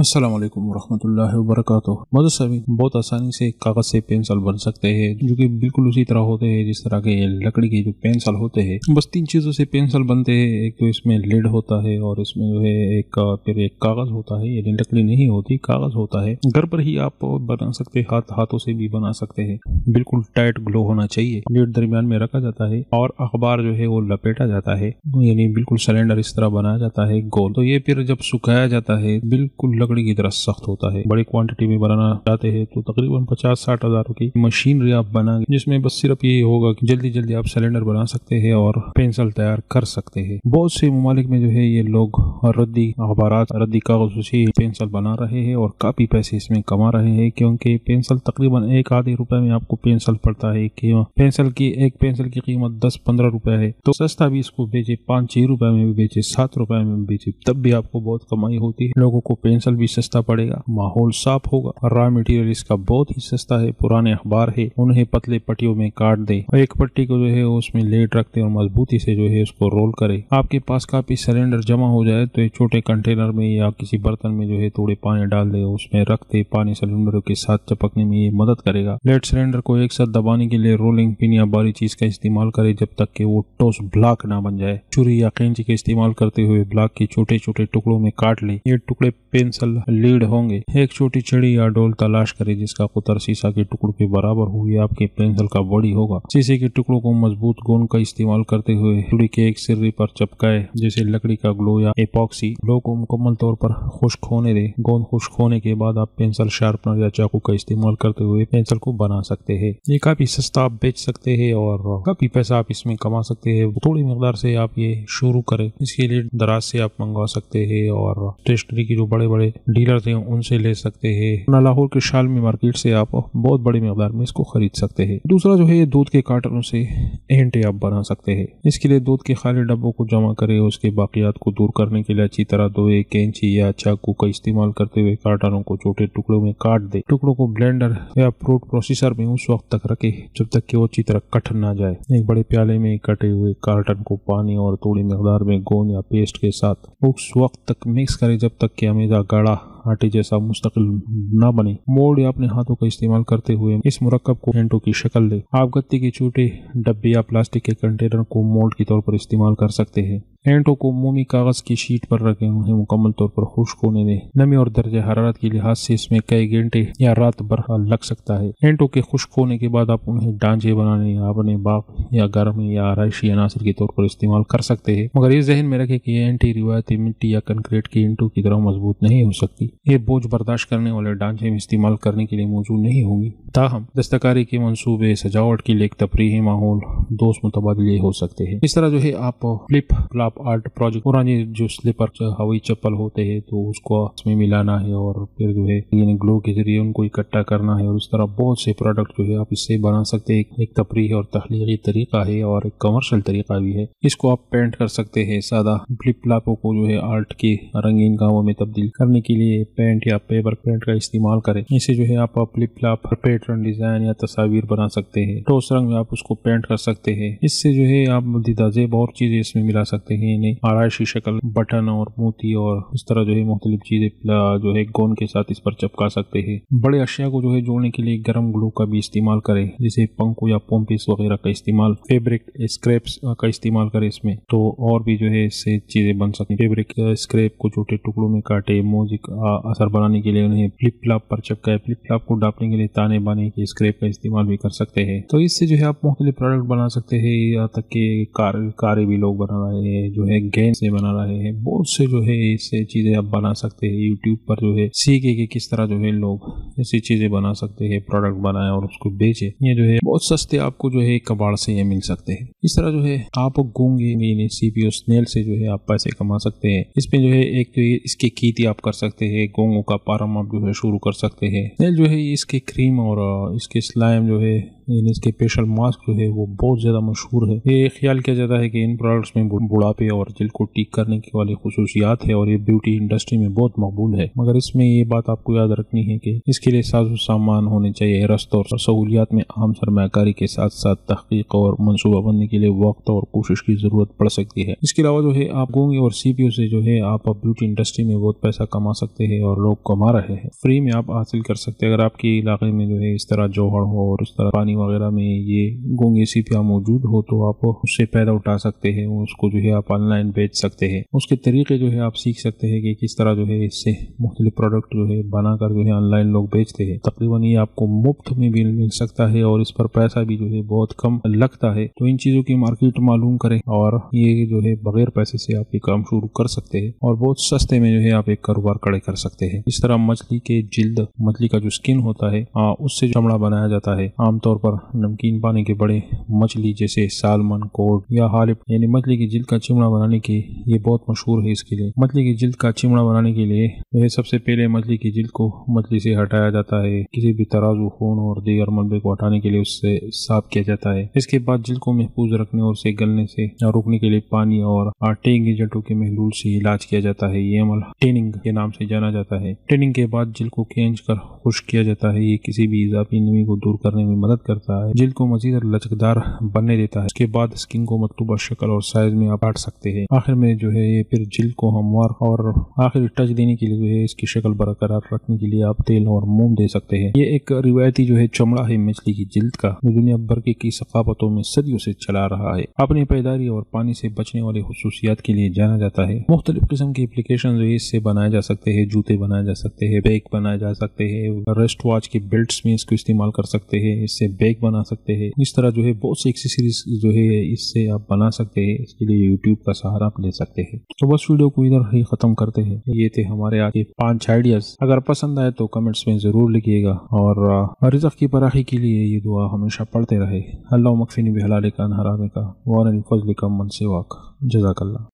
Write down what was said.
असलम वरहमल वरक सभी बहुत आसानी से कागज़ से पेंसिल बन सकते हैं जो कि बिल्कुल उसी तरह होते हैं जिस तरह के लकड़ी के जो पेंसिल होते हैं बस तीन चीज़ों से पेंसिल बनते हैं एक तो इसमें लेड होता है और इसमें जो है एक फिर एक कागज़ होता है यानी लकड़ी नहीं होती कागज़ होता है घर पर ही आप बना सकते हैं हाथ हाथों से भी बना सकते हैं बिल्कुल टाइट ग्लो होना चाहिए लेड दरमियान में रखा जाता है और अखबार जो है वो लपेटा जाता है यानी बिल्कुल सिलेंडर इस तरह बनाया जाता है गोल तो ये फिर जब सुखाया जाता है बिल्कुल लकड़ी की तरह सख्त होता है बड़ी क्वांटिटी में बनाना चाहते हैं तो तकरीबन पचास साठ हजार की मशीनरी आप बनाएंगे जिसमें बस सिर्फ ये होगा कि जल्दी जल्दी आप सिलेंडर बना सकते हैं और पेंसिल तैयार कर सकते हैं बहुत से ममालिक में जो है ये लोग रद्दी अखबार रद्दी कागज से पेंसिल बना रहे हैं और काफ़ी पैसे इसमें कमा रहे हैं क्योंकि पेंसिल तकरीबन एक आधे रुपए में आपको पेंसिल पड़ता है पेंसिल हाँ, की एक पेंसिल की कीमत दस पंद्रह रुपए है तो सस्ता भी इसको बेचे पाँच छह रुपए में भी बेचे सात रुपए में भी बेचे तब भी आपको बहुत कमाई होती है लोगों को पेंसिल फसल भी सस्ता पड़ेगा माहौल साफ होगा रॉ मटेरियल इसका बहुत ही सस्ता है पुराने अखबार है उन्हें पतले पट्टियों में काट दे और एक पट्टी को जो है उसमें लेट रखते और मजबूती से जो है उसको रोल करे आपके पास काफी सिलेंडर जमा हो जाए तो एक छोटे कंटेनर में या किसी बर्तन में जो है थोड़े पानी डाल दे उसमें रख दे पानी सिलेंडरों के साथ चपकने में ये मदद करेगा लेट सिलेंडर को एक साथ दबाने के लिए रोलिंग पिन या बारी चीज का इस्तेमाल करे जब तक के वो टोस ब्लॉक ना बन जाए छुरी या कैंची का इस्तेमाल करते हुए ब्लॉक के छोटे छोटे टुकड़ों में काट ले ये टुकड़े पेंसिल दरअसल लीड होंगे एक छोटी छड़ी या डोल तलाश करें जिसका कुतर शीशा के टुकड़ों के बराबर हुए आपके पेंसिल का बड़ी होगा शीशे के टुकड़ों को मजबूत गोंद का इस्तेमाल करते हुए चिड़ी के एक सिर पर चपकाए जैसे लकड़ी का ग्लो या एपॉक्सी ग्लो को मुकम्मल तौर पर खुश्क होने दे गोंद खुश्क होने के बाद आप पेंसिल शार्पनर या चाकू का इस्तेमाल करते हुए पेंसिल को बना सकते है ये काफी सस्ता आप बेच सकते हैं और काफी पैसा आप इसमें कमा सकते हैं थोड़ी मकदार से आप ये शुरू करें इसके लिए दराज से आप मंगवा सकते हैं और स्टेशनरी की जो बड़े बड़े डीलर थे उनसे ले सकते हैं लाहौर के शालमी मार्केट से आप बहुत बड़ी मकदार में इसको खरीद सकते हैं दूसरा जो है दूध के कार्टनों से एंटे आप बना सकते हैं इसके लिए दूध के खाली डब्बों को जमा करें उसके बाकियात को दूर करने के लिए अच्छी तरह धोए कैंची या चाकू का इस्तेमाल करते हुए कार्टनों को छोटे टुकड़ों में काट दे टुकड़ों को ब्लेंडर या फ्रूट प्रोसेसर में उस वक्त तक रखे जब तक की वो अच्छी तरह कट ना जाए एक बड़े प्याले में कटे हुए कार्टन को पानी और थोड़ी मकदार में गोंद या पेस्ट के साथ उस वक्त तक मिक्स करे जब तक की हमेशा टेढ़ा आटे जैसा मुस्तकिल न बने मोड़ या अपने हाथों का इस्तेमाल करते हुए इस मुरकब को घंटों की शक्ल दे आप गत्ते के छोटे डब्बे या प्लास्टिक के कंटेनर को मोल्ड के तौर पर इस्तेमाल कर सकते हैं एंटो को मोमी कागज़ की शीट पर रखे उन्हें मुकम्मल तौर पर खुश्क होने दें नमी और दर्ज हरारत के लिहाज से इसमें कई घंटे या रात भर लग सकता है एंटो के खुश्क होने के बाद आप उन्हें डांझे बनाने या अपने बाग या घर में या आरइशी अनासर के तौर पर इस्तेमाल कर सकते हैं मगर ये जहन में रखें कि एंटी रिवायती मिट्टी या कंक्रीट की एंटों की तरह मजबूत नहीं हो सकती ये बोझ बर्दाश्त करने वाले डांझे में इस्तेमाल करने के लिए मौजूद नहीं होंगी ताहम दस्तकारी के मनसूबे सजावट के लिए एक तफरी माहौल दोस्त मुतबादले हो सकते है इस तरह जो है आप फ्लिप आप आर्ट प्रोजेक्ट पुराने जो स्लीपर हवाई चप्पल होते हैं तो उसको उसमें मिलाना है और फिर जो है यानी ग्लो के जरिए उनको इकट्ठा करना है और इस तरह बहुत से प्रोडक्ट जो है आप इससे बना सकते हैं एक तफरी और तख्लीकी तरीका है और एक कमर्शल तरीका भी है इसको आप पेंट कर सकते हैं सादा फ्लिप फ्लापों को जो है आर्ट के रंगीन गाँवों में तब्दील करने के लिए पेंट या पेपर पेंट का इस्तेमाल करें इसे जो है आप फ्लिप फ्लाप पैटर्न डिजाइन या तस्वीर बना सकते हैं ठोस रंग में आप उसको पेंट कर सकते हैं इससे जो है आप दिदाजेब और चीजें इसमें मिला सकते हैं कहीं नहीं आरायशी शक्ल बटन और मोती और इस तरह जो है मुख्तलि चीज़ें जो है गोन के साथ इस पर चपका सकते हैं बड़े अशिया को जो है जोड़ने के लिए गर्म ग्लू का भी इस्तेमाल करें जैसे पंखों या पोम्पिस वगैरह का इस्तेमाल फेब्रिक स्क्रेप का इस्तेमाल करें इसमें तो और भी जो है इससे चीज़ें बन सकती फेब्रिक स्क्रेप को छोटे टुकड़ों में काटे मोजिक असर बनाने के लिए उन्हें फ्लिप फ्लाप पर चपकाए फ्लिप फ्लाप को डापने के लिए ताने बाने के स्क्रेप का इस्तेमाल भी कर सकते हैं तो इससे जो है आप मुख्तलि प्रोडक्ट बना सकते हैं यहाँ तक के कार कारें भी लोग बना रहे हैं जो है गेंद से बना रहे हैं बहुत से जो है ऐसे चीज़ें आप बना सकते हैं यूट्यूब पर जो है सीखे कि किस तरह जो है लोग ऐसी चीज़ें बना सकते हैं प्रोडक्ट बनाए और उसको बेचे ये जो है बहुत सस्ते आपको जो है कबाड़ से ये मिल सकते हैं इस तरह जो है आप सी पी सीपीओ स्नेल से जो है आप पैसे कमा सकते हैं इसमें जो है एक तो इसकी खेती आप कर सकते हैं गोंगो का पारम आप जो है शुरू कर सकते हैं स्नेल जो है इसके क्रीम और इसके स्लाइम जो है यानी इसके फेशल मास्क जो है वो बहुत ज़्यादा मशहूर है ये ख्याल किया जाता है कि इन प्रोडक्ट्स में बुढ़ापे और दिल को ठीक करने की वाली खसूसियात है और ये ब्यूटी इंडस्ट्री में बहुत मकबूल है मगर इसमें ये बात आपको याद रखनी है कि इसके लिए साजो सामान होने चाहिए रस्त और सहूलियात में आम सरमाकारी के साथ साथ तहकीक और मनसूबाबंदी के लिए वक्त और कोशिश की ज़रूरत पड़ सकती है इसके अलावा जो है आप गोंगे और सी पी ओ से जो है आप ब्यूटी इंडस्ट्री में बहुत पैसा कमा सकते हैं और लोग कमा रहे हैं फ्री में आप हासिल कर सकते हैं अगर आपके इलाके में जो है इस तरह जोहड़ हो और इस तरह पानी पानी वगैरह में ये गोंगेसीपिया मौजूद हो तो आप उससे पैदा उठा सकते हैं उसको जो है आप ऑनलाइन बेच सकते हैं उसके तरीके जो है आप सीख सकते हैं कि किस तरह जो है इससे मुख्तलि प्रोडक्ट जो है बनाकर जो है ऑनलाइन लोग बेचते हैं तकरीबन ये आपको मुफ्त में भी मिल सकता है और इस पर पैसा भी जो है बहुत कम लगता है तो इन चीज़ों की मार्केट मालूम करें और ये जो है बगैर पैसे से आप ये काम शुरू कर सकते हैं और बहुत सस्ते में जो है आप एक कारोबार खड़े कर सकते हैं इस तरह मछली के जिल्द मछली का जो स्किन होता है आ, हाँ, उससे चमड़ा बनाया जाता है आमतौर पर नमकीन पानी के बड़े मछली जैसे सालमन कोड या हालिप यानी मछली की जिल्द का चिमड़ा बनाने के ये बहुत मशहूर है इसके लिए मछली की जिल्द का चिमड़ा बनाने के लिए यह सबसे पहले मछली की जिल्द को मछली से हटाया जाता है किसी भी तराजू खून और दीगर मलबे को हटाने के लिए उससे साफ किया जाता है इसके बाद जिल्द को महफूज रखने और उसे गलने से रोकने के लिए पानी और आटे के जटों के महलूल से इलाज किया जाता है ये अमल टेनिंग के नाम से जाना जाता है टेनिंग के बाद जिल्द को खींच कर खुश किया जाता है ये किसी भी इजाफी नमी को दूर करने में मदद कर करता है जिल को मजीद लचकदार बनने देता है इसके बाद स्किन को मतलूबा शक्ल और साइज में आप काट सकते हैं आखिर में जो है ये फिर जिल को हमवार और आखिर टच देने के लिए जो है इसकी शक्ल बरकरार रखने के लिए आप तेल और मोम दे सकते हैं ये एक रिवायती जो है चमड़ा है मछली की जिल्द का जो दुनिया भर के कई सकाफतों में सदियों से चला रहा है अपनी पैदारी और पानी से बचने वाले खसूसियात के लिए जाना जाता है मुख्तलिफ किस्म के एप्लीकेशन जो है इससे बनाए जा सकते हैं जूते बनाए जा सकते हैं बैग बनाए जा सकते हैं रेस्ट वॉच के बेल्ट में इसको इस्तेमाल कर सकते हैं इससे बैग बना सकते हैं इस तरह जो है बहुत सी एक्सेसरीज जो है इससे आप बना सकते हैं इसके लिए यूट्यूब का सहारा आप ले सकते हैं तो बस वीडियो को इधर ही खत्म करते हैं ये थे हमारे आगे पांच आइडियाज अगर पसंद आए तो कमेंट्स में जरूर लिखिएगा और रिजक की पराखी के लिए ये दुआ हमेशा पढ़ते रहे अल्लाह मकफिनी बहलाल का नहरा का वारन फजल का मन वाक जजाकल्ला